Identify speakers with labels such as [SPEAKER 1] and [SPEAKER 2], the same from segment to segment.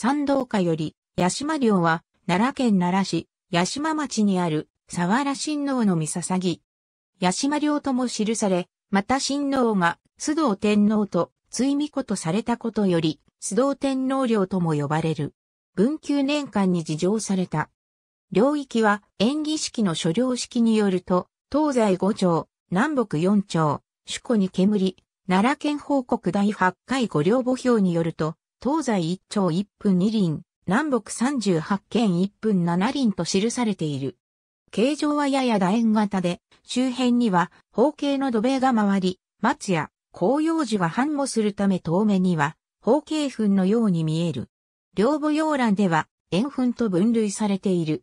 [SPEAKER 1] 三道家より、八島領は、奈良県奈良市、八島町にある、沢原親王の御捧ぎ。八島領とも記され、また親王が、須藤天皇と、追御子とされたことより、須藤天皇領とも呼ばれる。文久年間に事情された。領域は、演技式の所領式によると、東西五町、南北四町、主古に煙、奈良県報告第八回五領墓標によると、東西一丁一分二輪、南北三十八県一分七輪と記されている。形状はやや楕円型で、周辺には方形の土塀が回り、松や紅葉樹が繁茂するため遠目には方形墳のように見える。両母洋欄では円墳と分類されている。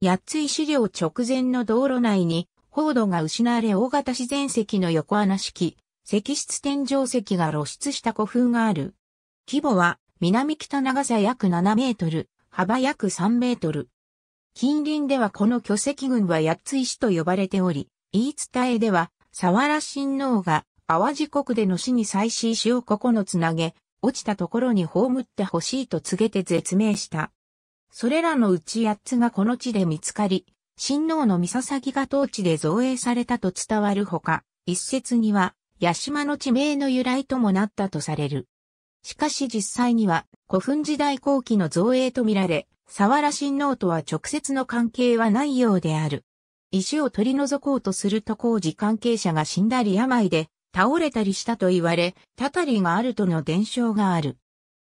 [SPEAKER 1] 八つ石領直前の道路内に、高度が失われ大型自然石の横穴式、石室天井石が露出した古墳がある。規模は南北長さ約7メートル、幅約3メートル。近隣ではこの巨石群は八つ石と呼ばれており、言い伝えでは、沢原親王が淡路国での死に祭祀石を9つ投げ、落ちたところに葬ってほしいと告げて絶命した。それらのうち8つがこの地で見つかり、親王の三笹が当地で造営されたと伝わるほか、一説には、八島の地名の由来ともなったとされる。しかし実際には古墳時代後期の造営とみられ、沢原親王とは直接の関係はないようである。石を取り除こうとすると工事関係者が死んだり病で倒れたりしたと言われ、たたりがあるとの伝承がある。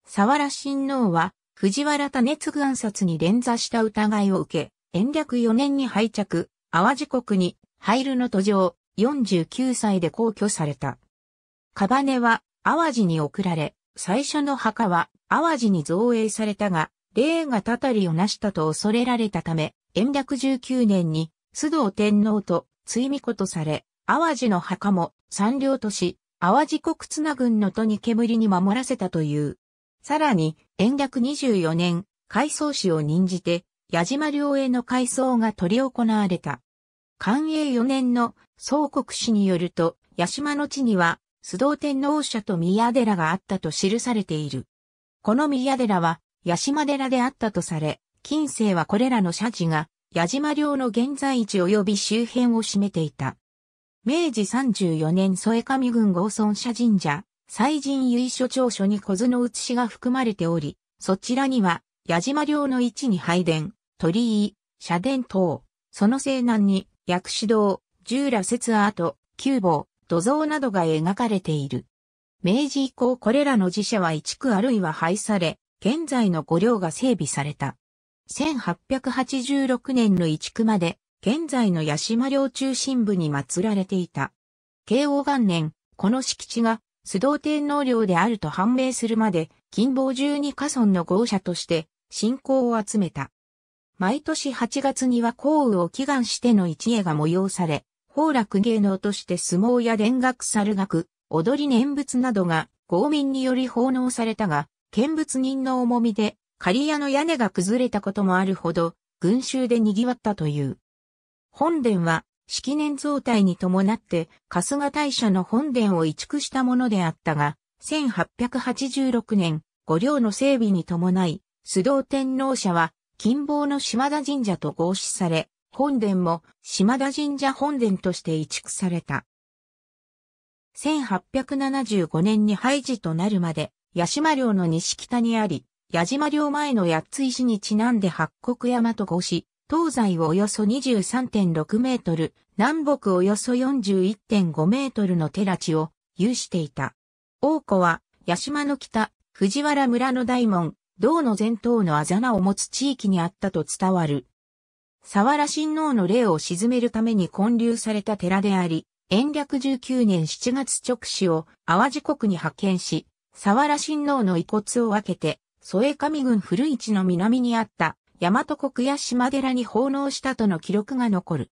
[SPEAKER 1] 沢原親王は藤原種継暗殺に連座した疑いを受け、延暦4年に敗着、淡路国に入るの途上、49歳で皇居された。カバネは淡路に送られ、最初の墓は淡路に造営されたが、霊がたたりをなしたと恐れられたため、延暦19年に須藤天皇と追御子とされ、淡路の墓も三両都市、淡路国綱軍の都に煙に守らせたという。さらに、延暦24年、海藻史を任じて、矢島良への改装が取り行われた。寛永4年の総国史によると、八島の地には須藤天皇社と宮寺があったと記されている。この宮寺は、八島寺であったとされ、近世はこれらの社寺が、矢島領の現在地及び周辺を占めていた。明治34年添上郡合村社神社、祭神由緒長所に小津の写しが含まれており、そちらには、矢島領の位置に拝殿、鳥居、社殿等、その西南に、薬師堂、従羅節跡、ー旧坊、土蔵などが描かれている。明治以降これらの寺社は移築あるいは廃され、現在の御陵が整備された。1886年の移築まで、現在の八島陵中心部に祀られていた。慶応元年、この敷地が須藤天皇陵であると判明するまで、近傍十二家村の豪社として、信仰を集めた。毎年8月には降雨を祈願しての一夜が催され、宝楽芸能として相撲や田学猿楽、踊り念仏などが公民により奉納されたが、見物人の重みで、刈屋の屋根が崩れたこともあるほど、群衆で賑わったという。本殿は、式年増大に伴って、春日大社の本殿を移築したものであったが、1886年、五陵の整備に伴い、須藤天皇社は、近傍の島田神社と合祀され、本殿も島田神社本殿として移築された。1875年に廃寺となるまで、八島領の西北にあり、八島領前の八つ石にちなんで八国山と越し、東西およそ23.6メートル、南北およそ41.5メートルの寺地を有していた。王子は、八島の北、藤原村の大門、道の前頭のあざなを持つ地域にあったと伝わる沢良親王の霊を鎮めるために建立された寺であり、延暦19年7月直使を淡路国に派遣し、沢良親王の遺骨を分けて、添え上郡古市の南にあった大和国や島寺に奉納したとの記録が残る。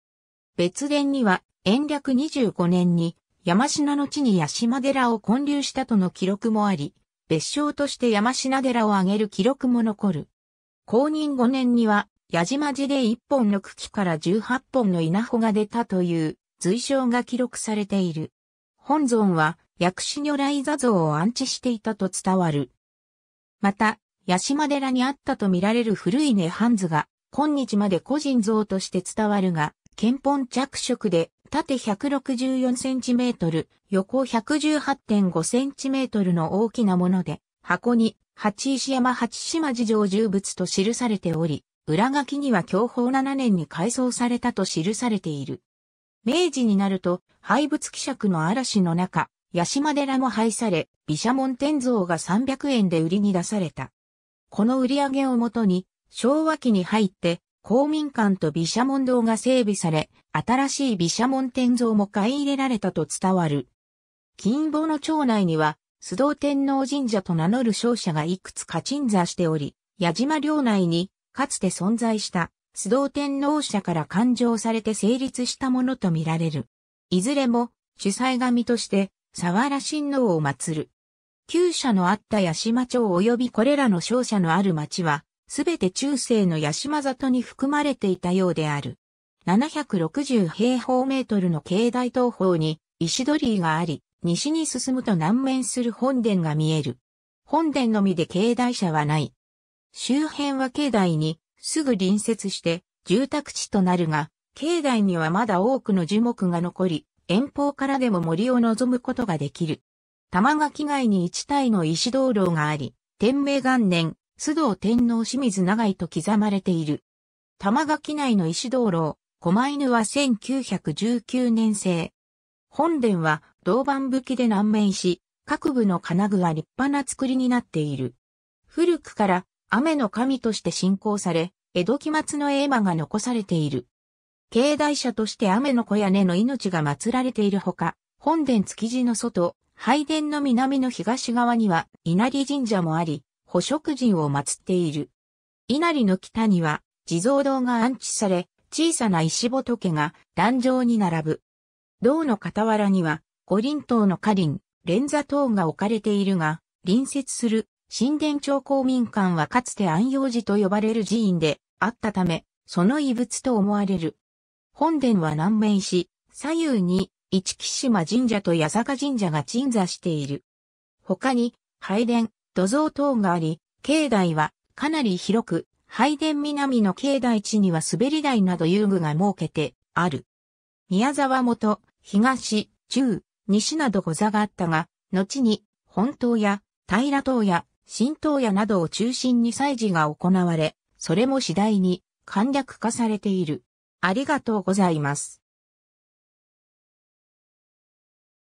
[SPEAKER 1] 別伝には、延暦25年に山品の地に八島寺を建立したとの記録もあり、別称として山品寺を挙げる記録も残る。公認5年には、矢島寺で1本の茎から18本の稲穂が出たという随章が記録されている。本尊は薬師如来座像を安置していたと伝わる。また、八島寺にあったと見られる古い涅槃図が、今日まで個人像として伝わるが、憲本着色で、縦164センチメートル、横118.5センチメートルの大きなもので、箱に、八石山八島寺上重仏と記されており、裏書きには享保7年に改装されたと記されている。明治になると、廃仏希釈の嵐の中、八島寺も廃され、毘沙門天像が300円で売りに出された。この売り上げをもとに、昭和期に入って、公民館と毘沙門堂が整備され、新しい毘沙門天像も買い入れられたと伝わる。金坊の町内には、須藤天皇神社と名乗る商社がいくつか鎮座しており、矢島領内にかつて存在した須藤天皇社から勘定されて成立したものとみられる。いずれも主催神として沢原親王を祀る。旧社のあった八島町及びこれらの商社のある町は、すべて中世の八島里に含まれていたようである。760平方メートルの境内東方に石鳥居があり、西に進むと南面する本殿が見える。本殿のみで境内社はない。周辺は境内にすぐ隣接して住宅地となるが、境内にはまだ多くの樹木が残り、遠方からでも森を望むことができる。玉垣街に一体の石道路があり、天明元年、須藤天皇清水長井と刻まれている。玉垣内の石道路、狛犬は1919年製。本殿は銅板吹きで南面し、各部の金具は立派な作りになっている。古くから雨の神として信仰され、江戸期末の絵馬が残されている。境内者として雨の小屋根の命が祀られているほか、本殿築地の外、拝殿の南の東側には稲荷神社もあり、捕食人を祀っている。稲荷の北には地蔵堂が安置され、小さな石仏が壇上に並ぶ。銅の傍らには五輪塔の花輪、連座塔が置かれているが、隣接する神殿町公民館はかつて安養寺と呼ばれる寺院であったため、その遺物と思われる。本殿は南面し、左右に市木島神社と八坂神社が鎮座している。他に、拝殿、土蔵等があり、境内はかなり広く、拝殿南の境内地には滑り台など遊具が設けてある。宮沢元、東、中、西など御座があったが、後に、本島や、平島や、浸透屋などを中心に祭事が行われ、それも次第に簡略化されている。ありがとうございます。